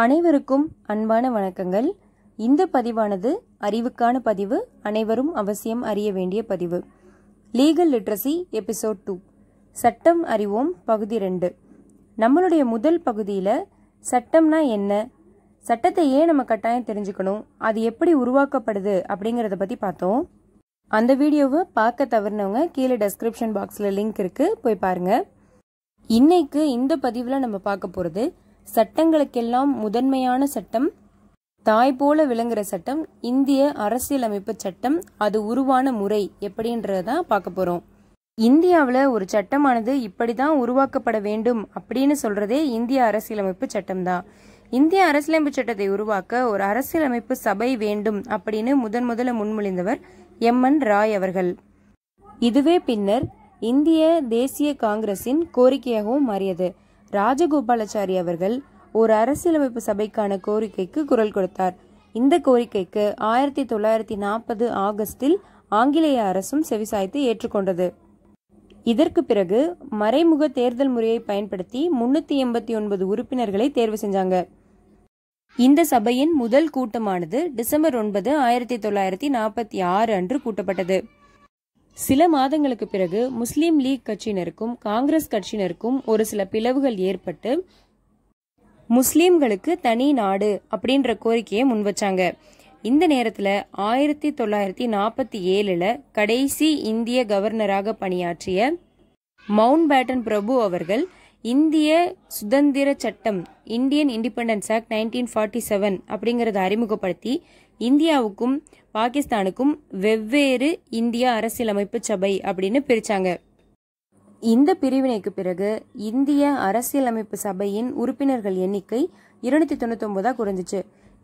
அனைவருக்கும் அன்பான வணக்கங்கள் இந்த பதிவானது அறிவுக்கான பதிவு அனைவரும் அவசியம் அறிய வேண்டிய பதிவு லீகல் லிட்ரஸி எபிசோட் டூ சட்டம் அறிவோம் பகுதி ரெண்டு நம்மளுடைய முதல் பகுதியில் சட்டம்னா என்ன சட்டத்தை ஏன் நம்ம கட்டாயம் தெரிஞ்சுக்கணும் அது எப்படி உருவாக்கப்படுது அப்படிங்கிறத பற்றி பார்த்தோம் அந்த வீடியோவை பார்க்க தவறினவங்க கீழே டெஸ்கிரிப்ஷன் பாக்ஸில் லிங்க் இருக்குது போய் பாருங்கள் இன்னைக்கு இந்த பதிவில் நம்ம பார்க்க போகிறது சட்டங்களுக்கெல்லாம் முதன்மையான சட்டம் தாய் போல விளங்குற சட்டம் இந்திய அரசியலமைப்பு சட்டம் அது உருவான முறை எப்படின்றதான் பார்க்க போகிறோம் இந்தியாவில் ஒரு சட்டமானது இப்படி தான் உருவாக்கப்பட வேண்டும் அப்படின்னு சொல்கிறதே இந்திய அரசியலமைப்பு சட்டம் தான் இந்திய அரசியலமைப்பு சட்டத்தை உருவாக்க ஒரு அரசியலமைப்பு சபை வேண்டும் அப்படின்னு முதன் முதல முன்மொழிந்தவர் எம் என் ராய் அவர்கள் இதுவே பின்னர் இந்திய தேசிய காங்கிரசின் கோரிக்கையாகவும் மாறியது ராஜகோபாலாச்சாரி அவர்கள் ஒரு அரசியலமைப்பு சபைக்கான கோரிக்கைக்கு குரல் கொடுத்தார் இந்த கோரிக்கைக்கு ஆயிரத்தி தொள்ளாயிரத்தி நாற்பது ஆகஸ்டில் ஆங்கிலேய அரசும் செவிசாய்த்து ஏற்றுக்கொண்டது இதற்கு பிறகு மறைமுக தேர்தல் முறையை பயன்படுத்தி முன்னூத்தி எண்பத்தி ஒன்பது உறுப்பினர்களை தேர்வு செஞ்சாங்க இந்த சபையின் முதல் கூட்டமானது டிசம்பர் ஒன்பது ஆயிரத்தி தொள்ளாயிரத்தி நாற்பத்தி ஆறு அன்று கூட்டப்பட்டது சில மாதங்களுக்கு பிறகு முஸ்லீம் லீக் கட்சியினருக்கும் காங்கிரஸ் கட்சியினருக்கும் ஒரு சில பிளவுகள் ஏற்பட்டு முஸ்லீம்களுக்கு தனி நாடு அப்படின்ற கோரிக்கையை முன்வச்சாங்க இந்த நேரத்தில் ஆயிரத்தி தொள்ளாயிரத்தி நாற்பத்தி ஏழில் கடைசி இந்திய கவர்னராக பணியாற்றிய மவுண்ட் பேட்டன் பிரபு அவர்கள் இந்திய சுதந்திர சட்டம் Indian independence act nineteen forty seven அப்படிங்கறத அறிமுகப்படுத்தி இந்தியாவுக்கும் பாகிஸ்தானுக்கும் வெவ்வேறு இந்திய அரசியலமைப்பு சபை அப்படின்னு பிரிச்சாங்க இந்த பிரிவினைக்கு பிறகு இந்திய அரசியலமைப்பு சபையின் உறுப்பினர்கள் எண்ணிக்கை இருநூத்தி தொண்ணூத்தி ஒன்பதா குறைஞ்சிச்சு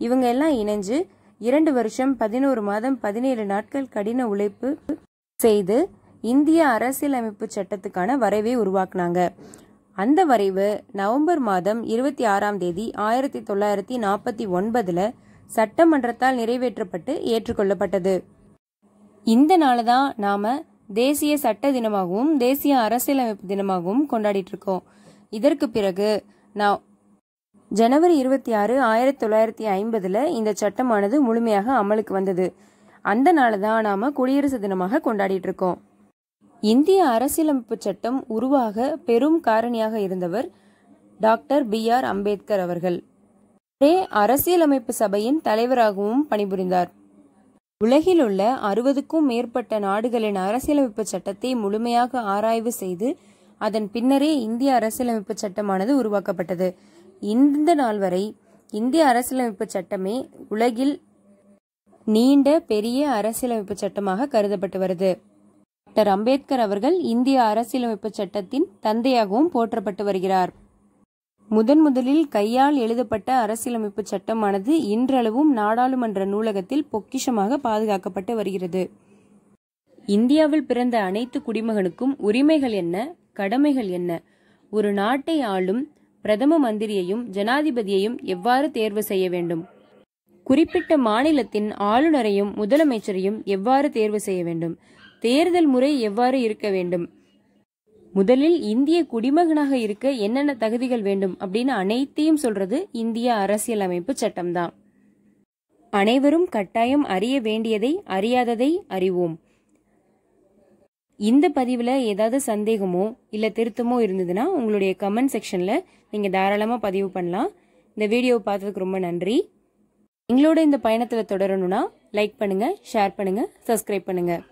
இவங்க எல்லாம் இணைஞ்சு இரண்டு வருஷம் பதினோரு மாதம் பதினேழு நாட்கள் கடின உழைப்பு செய்து இந்திய அரசியலமைப்பு சட்டத்துக்கான வரைவை உருவாக்குனாங்க அந்த வரைவு நவம்பர் மாதம் இருபத்தி ஆறாம் தேதி ஆயிரத்தி தொள்ளாயிரத்தி நாற்பத்தி ஒன்பதுல சட்டமன்றத்தால் நிறைவேற்றப்பட்டு ஏற்றுக்கொள்ளப்பட்டது இந்த நாளை தான் நாம தேசிய சட்ட தினமாகவும் தேசிய அரசியலமைப்பு தினமாகவும் கொண்டாடிட்டு இருக்கோம் இதற்கு பிறகு நான் ஜனவரி இருபத்தி ஆறு ஆயிரத்தி தொள்ளாயிரத்தி ஐம்பதுல இந்த சட்டமானது முழுமையாக அமலுக்கு வந்தது அந்த நாளை தான் நாம குடியரசு தினமாக கொண்டாடிட்டு இருக்கோம் இந்திய அரசியலமைப்பு சட்டம் உருவாக பெரும் காரணியாக இருந்தவர் டாக்டர் பி ஆர் அம்பேத்கர் அவர்கள் ரே அரசியலமைப்பு சபையின் தலைவராகவும் பணிபுரிந்தார் உலகிலுள்ள அறுபதுக்கும் மேற்பட்ட நாடுகளின் அரசியலமைப்பு சட்டத்தை முழுமையாக ஆராய்வு செய்து அதன் பின்னரே இந்திய அரசியலமைப்பு சட்டமானது உருவாக்கப்பட்டது இந்த நாள் வரை இந்திய அரசியலமைப்பு சட்டமே உலகில் நீண்ட பெரிய அரசியலமைப்பு சட்டமாக கருதப்பட்டு வருது டாக்டர் அம்பேத்கர் அவர்கள் இந்திய அரசியலமைப்பு சட்டத்தின் தந்தையாகவும் போற்றப்பட்டு வருகிறார் முதன் முதலில் கையால் எழுதப்பட்ட அரசியலமைப்பு சட்டமானது இன்றளவும் நாடாளுமன்ற நூலகத்தில் பொக்கிஷமாக பாதுகாக்கப்பட்டு வருகிறது இந்தியாவில் பிறந்த அனைத்து குடிமகனுக்கும் உரிமைகள் என்ன கடமைகள் என்ன ஒரு நாட்டை ஆளும் பிரதம மந்திரியையும் ஜனாதிபதியையும் எவ்வாறு தேர்வு செய்ய வேண்டும் குறிப்பிட்ட மாநிலத்தின் ஆளுநரையும் முதலமைச்சரையும் எவ்வாறு தேர்வு செய்ய வேண்டும் தேர்தல் முறை எவ்வாறு இருக்க வேண்டும் முதலில் இந்திய குடிமகனாக இருக்க என்னென்ன தகுதிகள் வேண்டும் அப்படின்னு அனைத்தையும் சொல்றது இந்திய அரசியலமைப்பு சட்டம்தான் அனைவரும் கட்டாயம் அறிய வேண்டியதை அறியாததை அறிவோம் இந்த பதிவில் ஏதாவது சந்தேகமோ இல்லை திருத்தமோ இருந்ததுன்னா உங்களுடைய கமெண்ட் செக்ஷனில் நீங்கள் தாராளமாக பதிவு பண்ணலாம் இந்த வீடியோவை பார்த்ததுக்கு ரொம்ப நன்றி எங்களோட இந்த பயணத்தில் தொடரணும்னா லைக் பண்ணுங்கள் ஷேர் பண்ணுங்கள் சப்ஸ்கிரைப் பண்ணுங்கள்